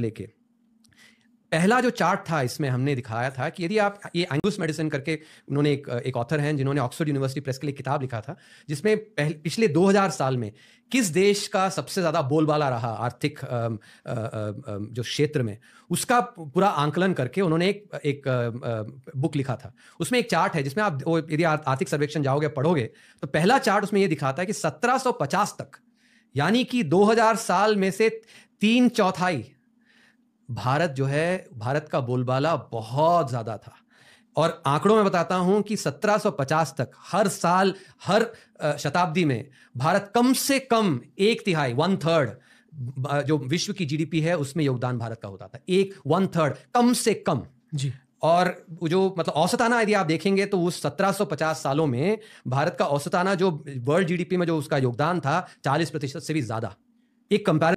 लेके पहला जो चार्ट था इसमें हमने दिखाया था कि यदि आप ये एंगुस मेडिसिन करके उन्होंने एक एक ऑथर हैं जिन्होंने ऑक्सफोर्ड यूनिवर्सिटी प्रेस के लिए किताब लिखा था जिसमें पहले पिछले 2000 साल में किस देश का सबसे ज़्यादा बोलबाला रहा आर्थिक आ, आ, आ, आ, जो क्षेत्र में उसका पूरा आंकलन करके उन्होंने एक एक आ, आ, बुक लिखा था उसमें एक चार्ट है जिसमें आप यदि आर्थिक सर्वेक्षण जाओगे पढ़ोगे तो पहला चार्ट उसमें ये दिखाता है कि 1750 तक यानी कि 2000 साल में से तीन चौथाई भारत जो है भारत का बोलबाला बहुत ज़्यादा था और आंकड़ों में बताता हूं कि 1750 तक हर साल हर शताब्दी में भारत कम से कम एक तिहाई वन थर्ड जो विश्व की जीडीपी है उसमें योगदान भारत का होता था एक वन थर्ड कम से कम जी और जो मतलब औसताना यदि आप देखेंगे तो उस 1750 सालों में भारत का औसताना जो वर्ल्ड जीडीपी में जो उसका योगदान था 40 प्रतिशत से भी ज़्यादा एक कंपेरिजन